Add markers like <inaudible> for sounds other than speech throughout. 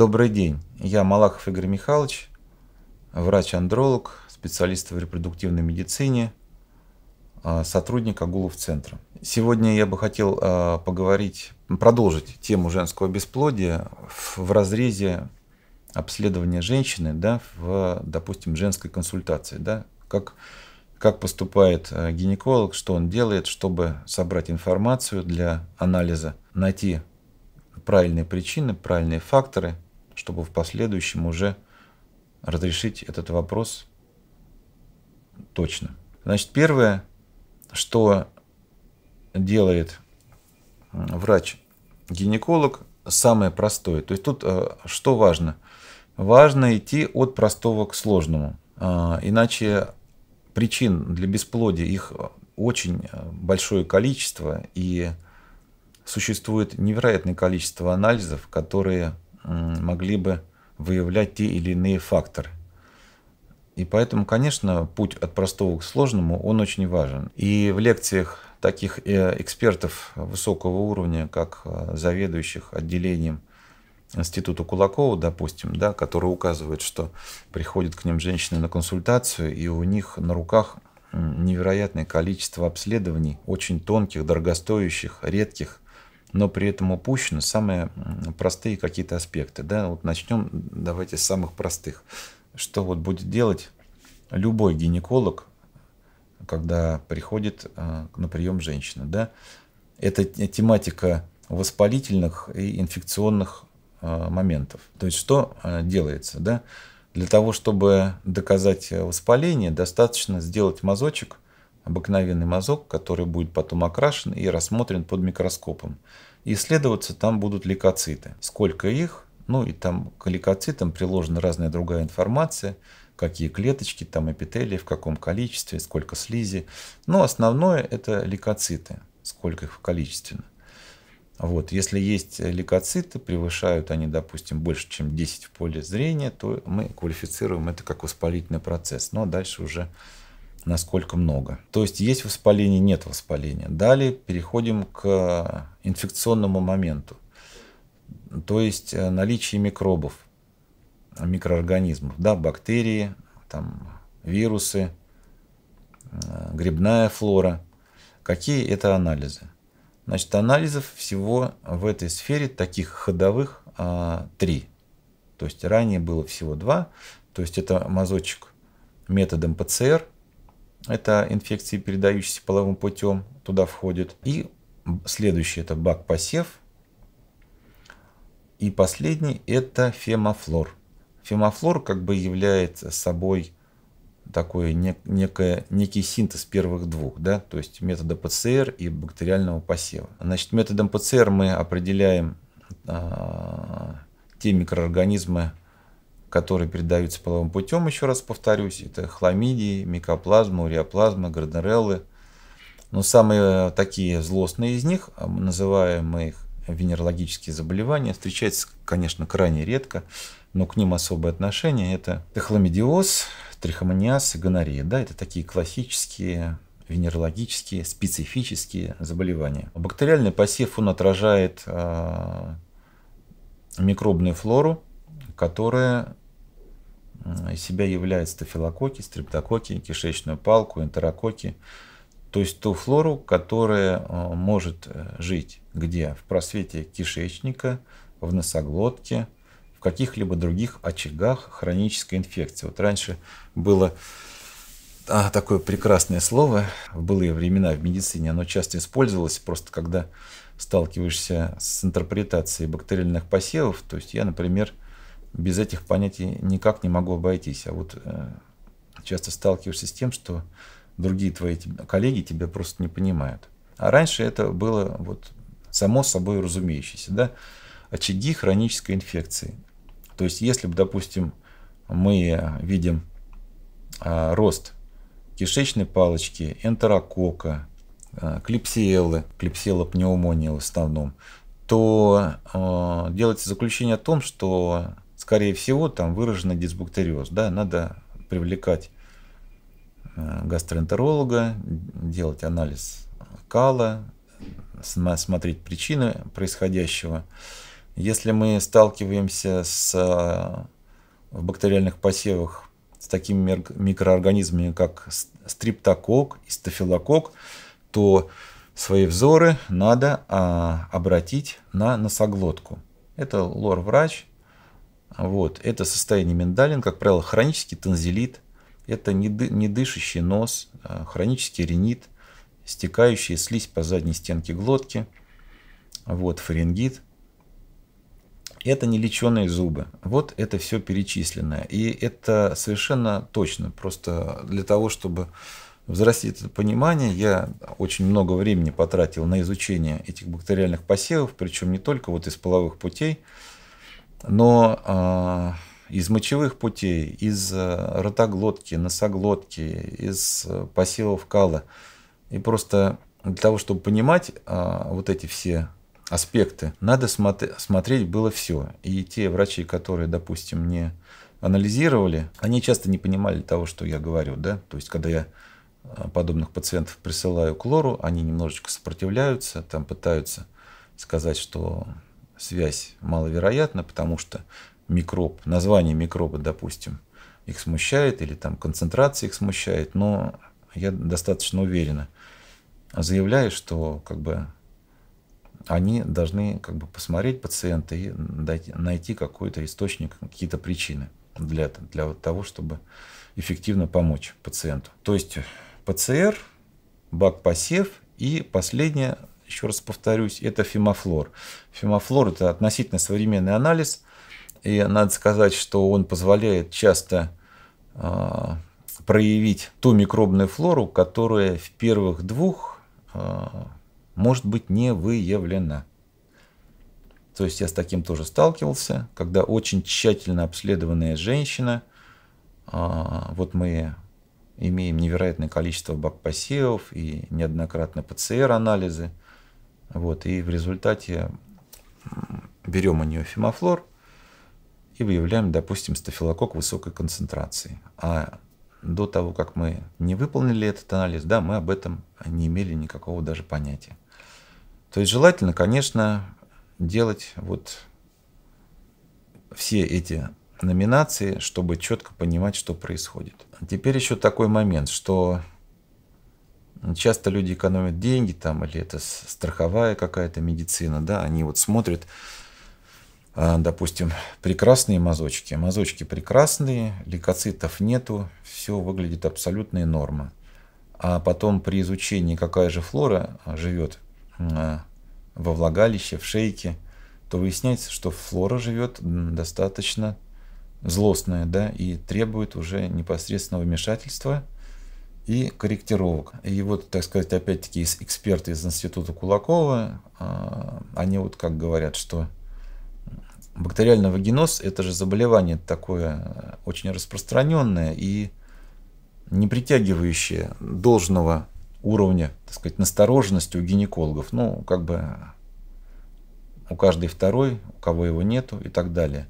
Добрый день, я Малахов Игорь Михайлович, врач-андролог, специалист в репродуктивной медицине, а, сотрудник Агулов-центра. Сегодня я бы хотел а, поговорить, продолжить тему женского бесплодия в разрезе обследования женщины, да, в, допустим, женской консультации, да, как, как поступает а, гинеколог, что он делает, чтобы собрать информацию для анализа, найти правильные причины, правильные факторы – чтобы в последующем уже разрешить этот вопрос точно. Значит, первое, что делает врач-гинеколог, самое простое. То есть тут э, что важно? Важно идти от простого к сложному. А, иначе причин для бесплодия их э, очень э, большое количество, и существует невероятное количество анализов, которые могли бы выявлять те или иные факторы. И поэтому, конечно, путь от простого к сложному, он очень важен. И в лекциях таких э, экспертов высокого уровня, как э, заведующих отделением Института Кулакова, допустим, да, который указывает, что приходят к ним женщины на консультацию, и у них на руках невероятное количество обследований, очень тонких, дорогостоящих, редких, но при этом упущены самые простые какие-то аспекты. Да? Вот начнем давайте с самых простых. Что вот будет делать любой гинеколог, когда приходит э, на прием женщина. Да? Это тематика воспалительных и инфекционных э, моментов. То есть что э, делается? Да? Для того, чтобы доказать воспаление, достаточно сделать мазочек – обыкновенный мазок, который будет потом окрашен и рассмотрен под микроскопом. Исследоваться там будут лейкоциты. Сколько их, ну и там к лейкоцитам приложена разная другая информация, какие клеточки, там эпителии, в каком количестве, сколько слизи. Но основное это лейкоциты, сколько их количественно. Вот. Если есть лейкоциты, превышают они, допустим, больше, чем 10 в поле зрения, то мы квалифицируем это как воспалительный процесс. Но ну, а дальше уже насколько много. То есть есть воспаление, нет воспаления. Далее переходим к инфекционному моменту, то есть э, наличие микробов, микроорганизмов, да, бактерии, там, вирусы, э, грибная флора. Какие это анализы? Значит, анализов всего в этой сфере таких ходовых э, три. То есть ранее было всего два. То есть это мазочек методом ПЦР – это инфекции, передающиеся половым путем, туда входит. И следующий это бак посев. И последний это фемофлор. Фемофлор как бы является собой такой некое, некий синтез первых двух, да, то есть метода ПЦР и бактериального посева. Значит, методом ПЦР мы определяем э, те микроорганизмы, которые передаются половым путем, еще раз повторюсь, это хламидии, микоплазмы уреоплазма, гардереллы. Но самые э, такие злостные из них, а, называемые их венерологические заболевания, встречаются, конечно, крайне редко, но к ним особое отношение – это хламидиоз, трихомониаз и гонорея. Да, это такие классические венерологические, специфические заболевания. Бактериальный посев, он отражает а, микробную флору, которая себя являют стафилококки, стрептококки, кишечную палку, энтерококки. То есть ту флору, которая э, может э, жить где? В просвете кишечника, в носоглотке, в каких-либо других очагах хронической инфекции. Вот раньше было а, такое прекрасное слово в былые времена в медицине, оно часто использовалось, просто когда сталкиваешься с интерпретацией бактериальных посевов, то есть я, например, без этих понятий никак не могу обойтись. А вот э, часто сталкиваешься с тем, что другие твои коллеги тебя просто не понимают. А раньше это было вот само собой разумеющееся, да, очаги хронической инфекции. То есть, если бы, допустим, мы э, видим э, рост кишечной палочки, энтерокока, э, а, клипсиеллы, клипсиелла пневмония в основном, то э, делается заключение о том, что скорее всего, там выраженный дисбактериоз. Да, надо привлекать э, гастроэнтеролога, делать анализ кала, смотреть причины происходящего. Если мы сталкиваемся с, э, в бактериальных посевах с такими микроорганизмами, как стриптокок и стафилокок, то свои взоры надо а, обратить на носоглотку. Это лор-врач вот. Это состояние миндалин, как правило, хронический танзелит, это недышащий нос, а хронический ринит, стекающая слизь по задней стенке глотки, вот фарингит. Это нелеченые зубы. Вот это все перечисленное. И это совершенно точно. Просто для того, чтобы взрастить это понимание, я очень много времени потратил на изучение этих бактериальных посевов, причем не только вот из половых путей, но а, из мочевых путей, из э, ротоглотки, носоглотки, из э, посевов кала. И просто для того, чтобы понимать а, вот эти все аспекты, надо смотреть было все. И те врачи, которые, допустим, не анализировали, они часто не понимали того, что я говорю. Да? То есть, когда я а, подобных пациентов присылаю к лору, они немножечко сопротивляются, там пытаются сказать, что связь маловероятна, потому что микроб, название микроба, допустим, их смущает, или там концентрация их смущает, но я достаточно уверенно заявляю, что как бы они должны как бы посмотреть пациента и дойти, найти какой-то источник, какие-то причины для, для того, чтобы эффективно помочь пациенту. То есть э, ПЦР, бак посев и последнее еще раз повторюсь, это фемофлор. Фемофлор – это относительно современный анализ, и надо сказать, что он позволяет часто э, проявить ту микробную флору, которая в первых двух э, может быть не выявлена. То есть я с таким тоже сталкивался, когда очень тщательно обследованная женщина, а, вот мы имеем невероятное количество бакпосевов и неоднократно ПЦР-анализы, вот, и в результате берем у нее фемофлор и выявляем, допустим, стафилокок высокой концентрации. А до того, как мы не выполнили этот анализ, да, мы об этом не имели никакого даже понятия. То есть желательно, конечно, делать вот все эти номинации, чтобы четко понимать, что происходит. Теперь еще такой момент, что Часто люди экономят деньги, там, или это страховая какая-то медицина, да, они вот смотрят, а, допустим, прекрасные мазочки. Мазочки прекрасные, лейкоцитов нету, все выглядит абсолютная норма. А потом при изучении, какая же флора живет а, во влагалище, в шейке, то выясняется, что флора живет достаточно злостная, да, и требует уже непосредственного вмешательства – и корректировок. И вот, так сказать, опять-таки эксперты из Института Кулакова, а, они вот как говорят, что бактериальный вагиноз – это же заболевание такое э, очень распространенное и не притягивающее должного уровня, так сказать, настороженности у гинекологов. Ну, как бы у каждой второй, у кого его нету и так далее.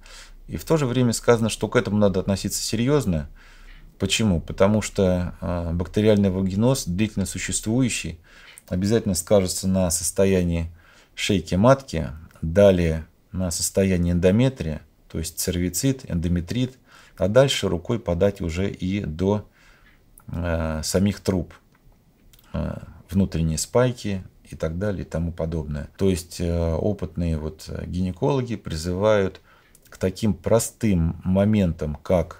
И в то же время сказано, что к этому надо относиться серьезно – Почему? Потому что а, бактериальный вагиноз, длительно существующий, обязательно скажется на состоянии шейки матки, далее на состоянии эндометрия, то есть цервицит, эндометрит, а дальше рукой подать уже и до э, самих труб, э, внутренние спайки и так далее и тому подобное. То есть э, опытные вот гинекологи призывают к таким простым моментам, как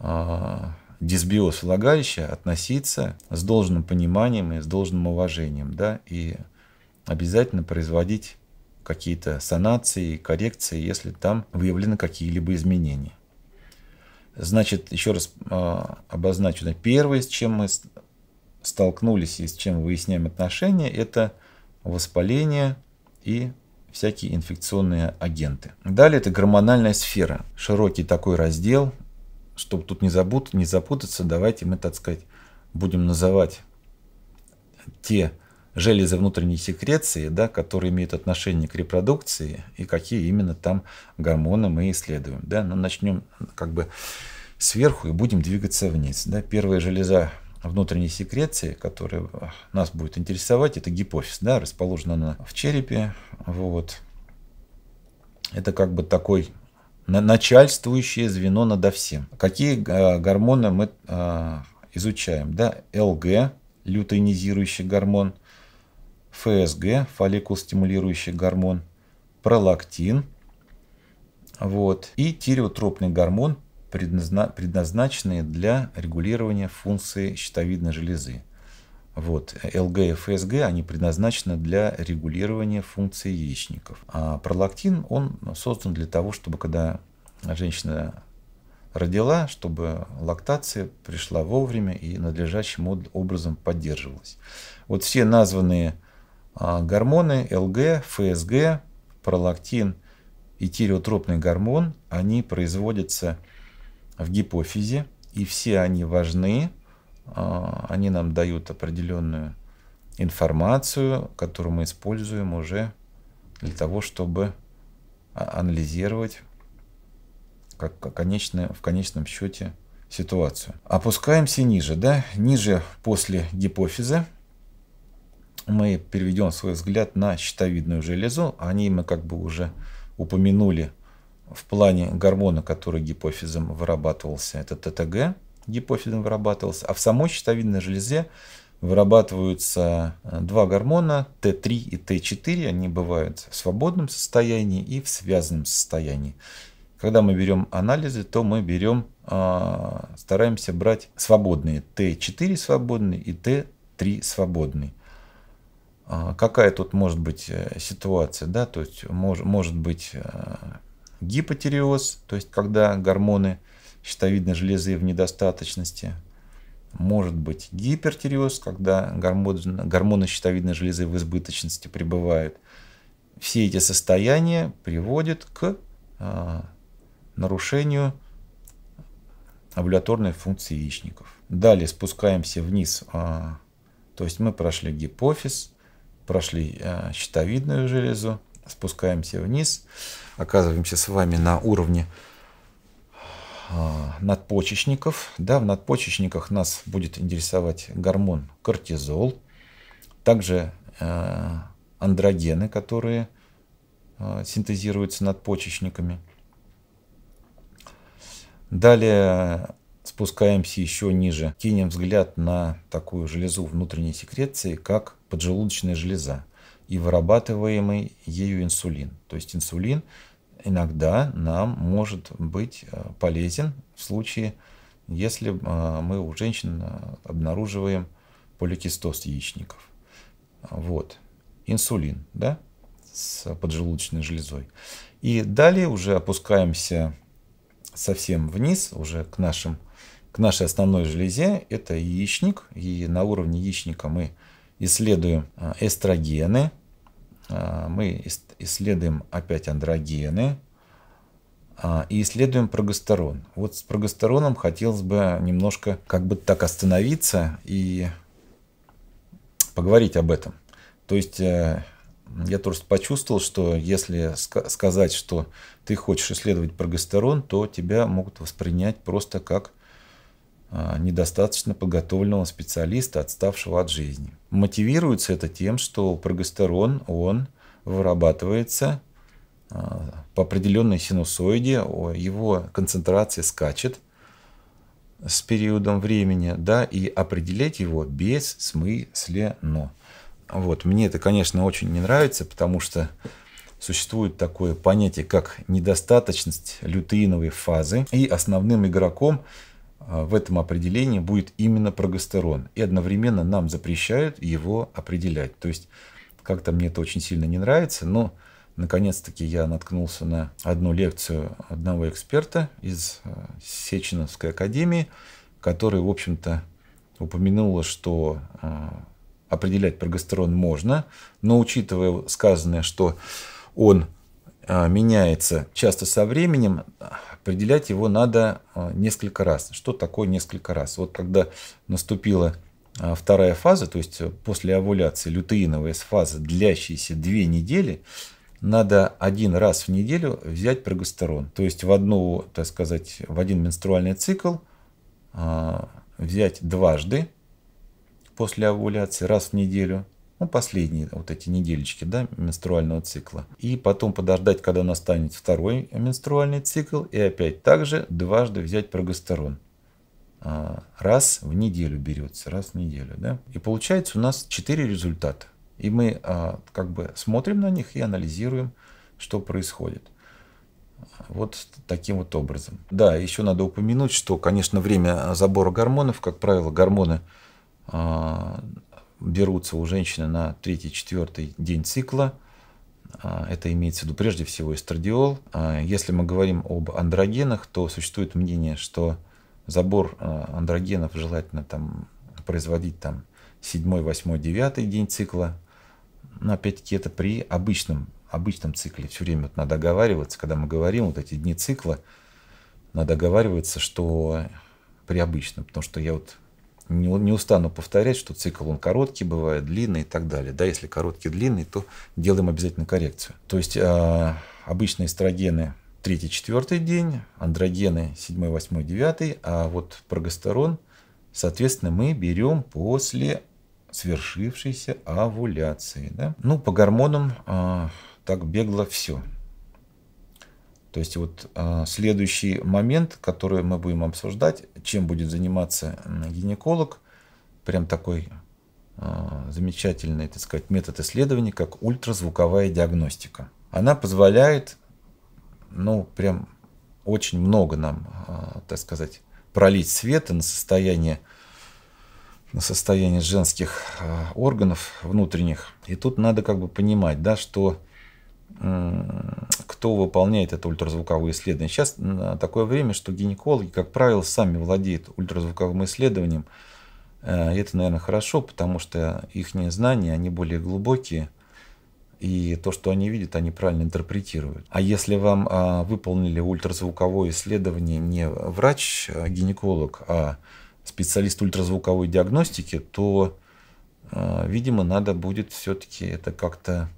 Э, дисбиоз влагалища относиться с должным пониманием и с должным уважением, да, и обязательно производить какие-то санации, коррекции, если там выявлены какие-либо изменения. Значит, еще раз э, обозначу, первое, с чем мы столкнулись и с чем выясняем отношения, это воспаление и всякие инфекционные агенты. Далее это гормональная сфера. Широкий такой раздел, чтобы тут не, забуд не запутаться, давайте мы, так сказать, будем называть те железы внутренней секреции, да, которые имеют отношение к репродукции и какие именно там гормоны мы исследуем. Да? Но ну, начнем как бы сверху и будем двигаться вниз. Да? Первая железа внутренней секреции, которая нас будет интересовать, это гипофиз. Да? Расположена она в черепе. Вот. Это как бы такой начальствующее звено надо всем. Какие э, гормоны мы э, изучаем? Да? ЛГ, лютонизирующий гормон, ФСГ, фолликул стимулирующий гормон, пролактин вот, и тиреотропный гормон, предназначенные для регулирования функции щитовидной железы. Вот, ЛГ и ФСГ, они предназначены для регулирования функций яичников. А пролактин, он создан для того, чтобы когда женщина родила, чтобы лактация пришла вовремя и надлежащим образом поддерживалась. Вот все названные а, гормоны ЛГ, ФСГ, пролактин и тиреотропный гормон, они производятся в гипофизе, и все они важны а, они нам дают определенную информацию, которую мы используем уже для того, чтобы а, анализировать как конечное, в конечном счете ситуацию. Опускаемся ниже, да? Ниже после гипофиза мы переведем свой взгляд на щитовидную железу. О ней мы как бы уже упомянули в плане гормона, который гипофизом вырабатывался, это ТТГ гипофизом вырабатывался, а в самой щитовидной железе вырабатываются э, два гормона Т3 и Т4, они бывают в свободном состоянии и в связанном состоянии. Когда мы берем анализы, то мы берем, а, стараемся брать свободные Т4 свободные и Т3 свободные. А, какая тут может быть э, ситуация, да, то есть мож, может быть э, гипотереоз, то есть когда гормоны щитовидной железы в недостаточности. Может быть гипертиреоз, когда гормоны, гормоны щитовидной железы в избыточности пребывают. Все эти состояния приводят к а, нарушению овуляторной функции яичников. Далее спускаемся вниз. А, то есть мы прошли гипофиз, прошли а, щитовидную железу, спускаемся вниз, оказываемся с вами на уровне а, надпочечников. Да, в надпочечниках нас будет интересовать гормон кортизол, также э, андрогены, которые э, синтезируются надпочечниками. Далее спускаемся еще ниже, кинем взгляд на такую железу внутренней секреции, как поджелудочная железа и вырабатываемый ею инсулин. То есть инсулин – иногда нам может быть э, полезен в случае, если э, мы у женщин э, обнаруживаем поликистоз яичников. Вот. Инсулин, да, с поджелудочной железой. И далее уже опускаемся совсем вниз, уже к, нашим, к нашей основной железе. Это яичник. И на уровне яичника мы исследуем эстрогены, мы исследуем опять андрогены а, и исследуем прогестерон. Вот с прогестероном хотелось бы немножко как бы так остановиться и поговорить об этом. То есть э, я просто почувствовал, что если сказать, что ты хочешь исследовать прогестерон, то тебя могут воспринять просто как а, недостаточно подготовленного специалиста, отставшего от жизни. Мотивируется это тем, что прогестерон, он вырабатывается а, по определенной синусоиде, его концентрация скачет с периодом времени, да, и определять его бессмысленно. Вот, мне это, конечно, очень не нравится, потому что существует такое понятие, как недостаточность лютеиновой фазы, и основным игроком а, в этом определении будет именно прогестерон, и одновременно нам запрещают его определять. То есть как-то мне это очень сильно не нравится, но наконец-таки я наткнулся на одну лекцию одного эксперта из э, Сеченовской академии, который, в общем-то, упомянула, что э, определять прогестерон можно, но учитывая сказанное, что он э, меняется часто со временем, определять его надо несколько раз. Что такое несколько раз? Вот когда наступила а вторая фаза, то есть после овуляции лютеиновая фаза, длящаяся две недели, надо один раз в неделю взять прогестерон. То есть в одну, так сказать, в один менструальный цикл а, взять дважды после овуляции, раз в неделю, ну, последние вот эти неделечки да, менструального цикла. И потом подождать, когда настанет второй менструальный цикл, и опять также дважды взять прогестерон. Э, раз в неделю берется, раз в неделю. Да? И получается у нас 4 результата. И мы э, как бы смотрим на них и анализируем, что происходит. Вот таким вот образом. Да, еще надо упомянуть, что, конечно, время забора гормонов, как правило, гормоны э, берутся у женщины на 3-4 день цикла. Это имеется в виду прежде всего эстрадиол. Если мы говорим об андрогенах, то существует мнение, что забор э, андрогенов желательно там производить там 7, 8, 9 день цикла. Но опять-таки это при обычном, обычном цикле. Все время вот надо оговариваться, когда мы говорим вот эти дни цикла, надо оговариваться, что при обычном, потому что я вот не, не устану повторять, что цикл он короткий, бывает длинный и так далее. Да, если короткий, длинный, то делаем обязательно коррекцию. То есть э, обычные эстрогены третий, четвертый день, андрогены 7, 8, 9, а вот прогестерон, соответственно, мы берем после свершившейся овуляции. Да? Ну, по гормонам а, так бегло все. То есть вот а, следующий момент, который мы будем обсуждать, чем будет заниматься гинеколог, прям такой а, замечательный, так сказать, метод исследования, как ультразвуковая диагностика. Она позволяет ну, прям очень много нам, а, так сказать, пролить света на состояние, на состояние женских а, органов внутренних. И тут надо как бы понимать, да, что кто выполняет это ультразвуковое исследование. Сейчас такое время, что гинекологи, как правило, сами владеют ультразвуковым исследованием. Э, и это, наверное, хорошо, потому что их знания, они более глубокие – и то, что они видят, они правильно интерпретируют. А если вам а, выполнили ультразвуковое исследование не врач-гинеколог, а, а специалист ультразвуковой диагностики, то, а, видимо, надо будет все-таки это как-то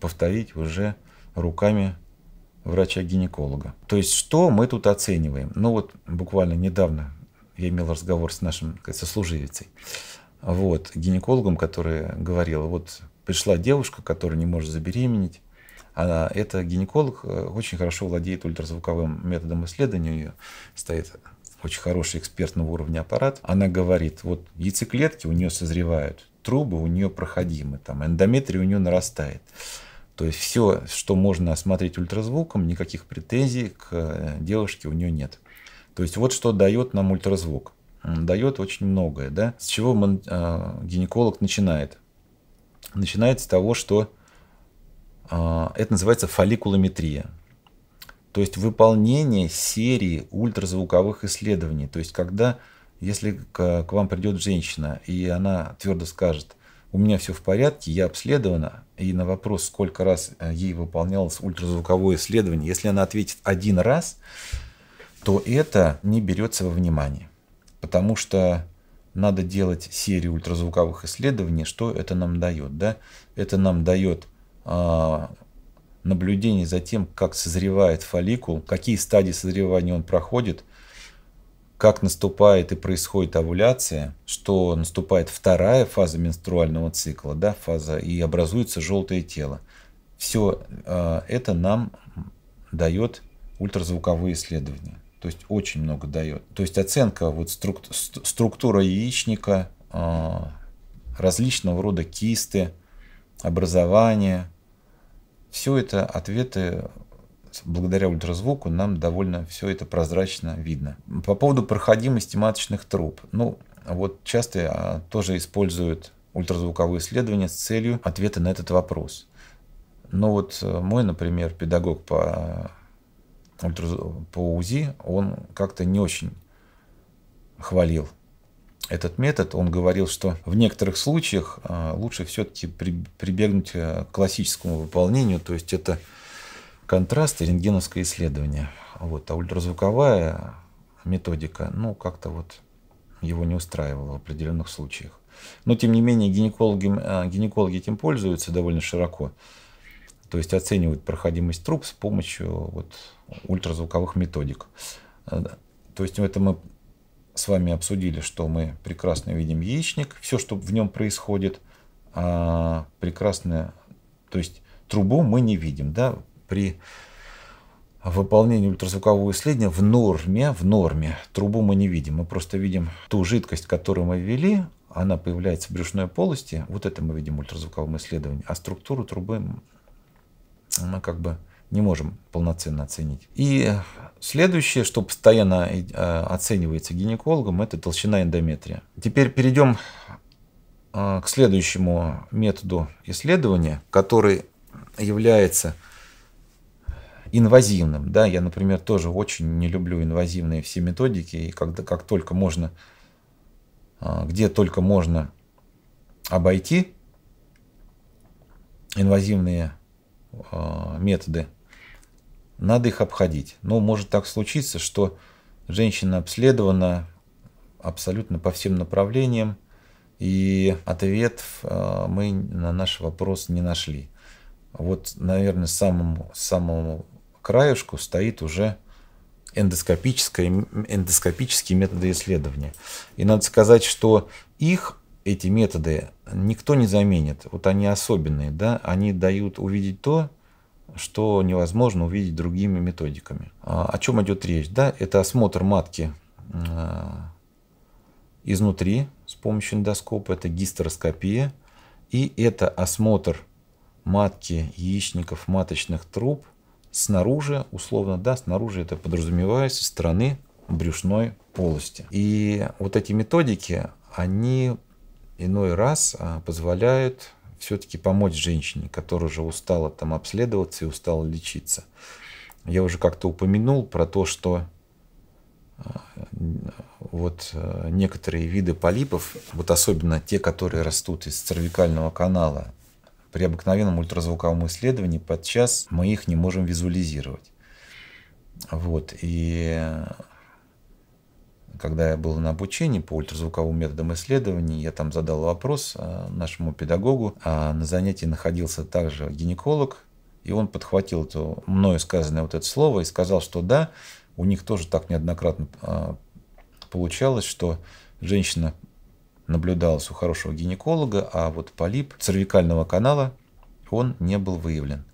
повторить уже руками врача-гинеколога. То есть, что мы тут оцениваем? Ну вот буквально недавно я имел разговор с нашим сослуживицей, вот, гинекологом, который говорил, вот пришла девушка, которая не может забеременеть. Она, это гинеколог, э, очень хорошо владеет ультразвуковым методом исследования. У нее стоит очень хороший экспертного уровня аппарат. Она говорит, вот яйцеклетки у нее созревают, трубы у нее проходимы, там, эндометрия у нее нарастает. То есть все, что можно осмотреть ультразвуком, никаких претензий к э, девушке у нее нет. То есть вот что дает нам ультразвук. дает очень многое. Да? С чего э, гинеколог начинает? начинается с того, что а, это называется фолликулометрия. То есть выполнение серии ультразвуковых исследований. То есть когда, если к, к вам придет женщина, и она твердо скажет, у меня все в порядке, я обследована, и на вопрос, сколько раз э, ей выполнялось ультразвуковое исследование, если она ответит один раз, то это не берется во внимание. Потому что надо делать серию ультразвуковых исследований. Что это нам дает? Да? Это нам дает а, наблюдение за тем, как созревает фолликул, какие стадии созревания он проходит, как наступает и происходит овуляция, что наступает вторая фаза менструального цикла, да, фаза, и образуется желтое тело. Все а, это нам дает ультразвуковые исследования. То есть очень много дает. То есть оценка вот струк, структура яичника, а, различного рода кисты, образование. Все это ответы благодаря ультразвуку нам довольно все это прозрачно видно. По поводу проходимости маточных труб. Ну, вот часто а, тоже используют ультразвуковые исследования с целью ответа на этот вопрос. Но ну вот э, мой, например, педагог по ультра, по УЗИ, он как-то не очень хвалил этот метод. Он говорил, что в некоторых случаях э, лучше все-таки прибегнуть э, к классическому выполнению, то есть это контраст и рентгеновское исследование. Вот, а ультразвуковая методика, ну, как-то вот его не устраивала в определенных случаях. Но, тем не менее, гинекологи, э, гинекологи этим пользуются довольно широко то есть оценивают проходимость труб с помощью вот ультразвуковых методик. Э, то есть это мы с вами обсудили, что мы прекрасно видим яичник, все, что в нем происходит, а прекрасно, то есть трубу мы не видим, да, при выполнении ультразвукового исследования в норме, в норме трубу мы не видим, мы просто видим ту жидкость, которую мы ввели, она появляется в брюшной полости, вот это мы видим в ультразвуковом исследовании, а структуру трубы мы как бы не можем полноценно оценить. И следующее, что постоянно э, оценивается гинекологом, это толщина эндометрия. Теперь перейдем э, к следующему методу исследования, который является инвазивным. Да, я, например, тоже очень не люблю инвазивные все методики, и когда, как только можно, э, где только можно обойти инвазивные а, методы, надо их обходить. Но может так случиться, что женщина обследована абсолютно по всем направлениям, и ответ а, мы на наш вопрос не нашли. Вот, наверное, самому, самому краешку стоит уже эндоскопическое эндоскопические методы исследования. И надо сказать, что их эти методы никто не заменит. Вот они особенные, да, они дают увидеть то, что невозможно увидеть другими методиками. А, о чем идет речь? Да, это осмотр матки э, изнутри с помощью эндоскопа, это гистероскопия, и это осмотр матки яичников маточных труб снаружи, условно, да, снаружи это подразумевается со стороны брюшной полости. И вот эти методики, они иной раз а, позволяют все-таки помочь женщине, которая уже устала там обследоваться и устала лечиться. Я уже как-то упомянул про то, что а, вот э, некоторые виды полипов, вот особенно те, которые растут из цервикального канала, при обыкновенном ультразвуковом исследовании подчас мы их не можем визуализировать. Вот. И когда я был на обучении по ультразвуковым методам исследований, я там задал вопрос э, нашему педагогу. А на занятии находился также гинеколог, и он подхватил то мною сказанное вот это слово и сказал, что да, у них тоже так неоднократно э, получалось, что женщина наблюдалась у хорошего гинеколога, а вот полип цервикального канала, он не был выявлен.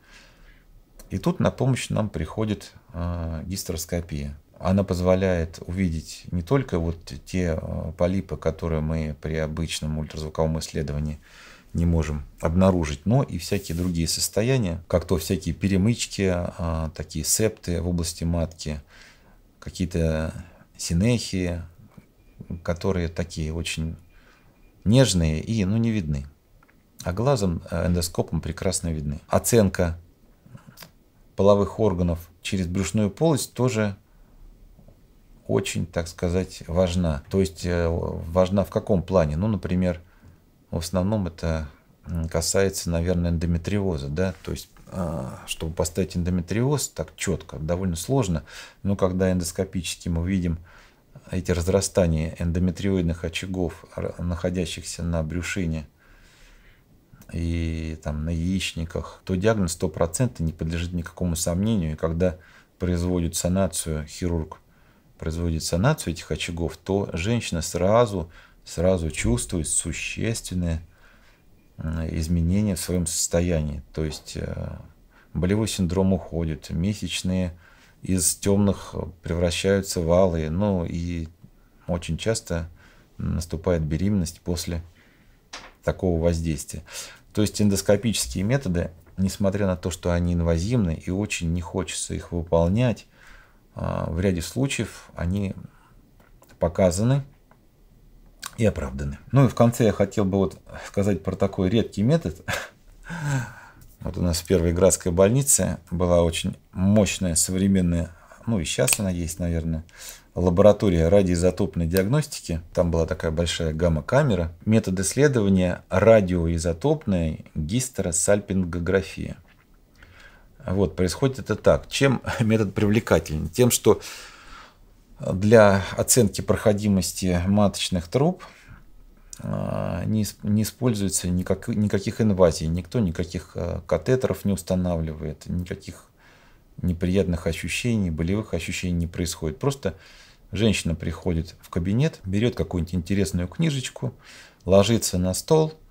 И тут на помощь нам приходит э, гистероскопия она позволяет увидеть не только вот те э, полипы, которые мы при обычном ультразвуковом исследовании не можем обнаружить, но и всякие другие состояния, как то всякие перемычки, э, такие септы в области матки, какие-то синехии, которые такие очень нежные и ну, не видны. А глазом, э, эндоскопом прекрасно видны. Оценка половых органов через брюшную полость тоже очень, так сказать, важна. То есть э, важна в каком плане? Ну, например, в основном это касается, наверное, эндометриоза, да, то есть а, чтобы поставить эндометриоз так четко, довольно сложно, но когда эндоскопически мы видим эти разрастания эндометриоидных очагов, находящихся на брюшине и там на яичниках, то диагноз 100% не подлежит никакому сомнению, и когда производит санацию хирург производит санацию этих очагов, то женщина сразу, сразу чувствует существенные э, изменения в своем состоянии. То есть э, болевой синдром уходит, месячные из темных превращаются в алые, ну и очень часто наступает беременность после такого воздействия. То есть эндоскопические методы, несмотря на то, что они инвазивны и очень не хочется их выполнять, а, в ряде случаев они показаны и оправданы. Ну и в конце я хотел бы вот сказать про такой редкий метод. <laughs> Вот у нас в первой Градской больнице была очень мощная современная, ну и сейчас она есть, наверное, лаборатория радиоизотопной диагностики. Там была такая большая гамма-камера. Метод исследования радиоизотопная гистеросальпингография. Вот, происходит это так. Чем <laughs> метод привлекателен? Тем, что для оценки проходимости маточных труб а, не, не используется никак, никаких инвазий, никто никаких а, катетеров не устанавливает, никаких неприятных ощущений, болевых ощущений не происходит. Просто женщина приходит в кабинет, берет какую-нибудь интересную книжечку, ложится на стол –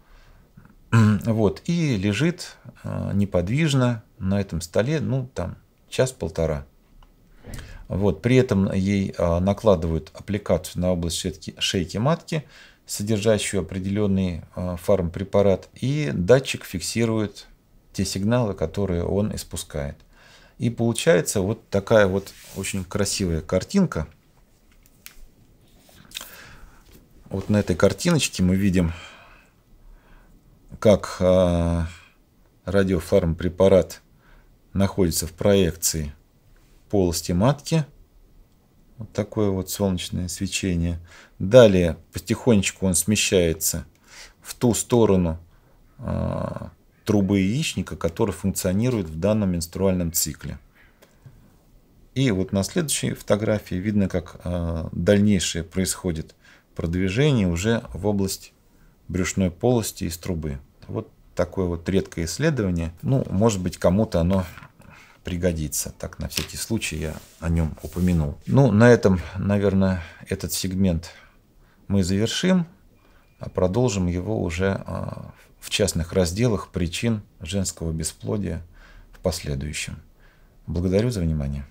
вот, и лежит э, неподвижно на этом столе, ну, там, час-полтора. Вот, при этом ей э, накладывают аппликацию на область шейки, шейки матки, содержащую определенный э, фармпрепарат, и датчик фиксирует те сигналы, которые он испускает. И получается вот такая вот очень красивая картинка. Вот на этой картиночке мы видим как а, радиофармпрепарат находится в проекции полости матки. Вот такое вот солнечное свечение. Далее потихонечку он смещается в ту сторону э, трубы яичника, который функционирует в данном менструальном цикле. И вот на следующей фотографии видно, как э, дальнейшее происходит продвижение уже в область брюшной полости из трубы. Вот такое вот редкое исследование. Ну, может быть, кому-то оно пригодится. Так, на всякий случай я о нем упомянул. Ну, на этом, наверное, этот сегмент мы завершим, а продолжим его уже а, в частных разделах причин женского бесплодия в последующем. Благодарю за внимание.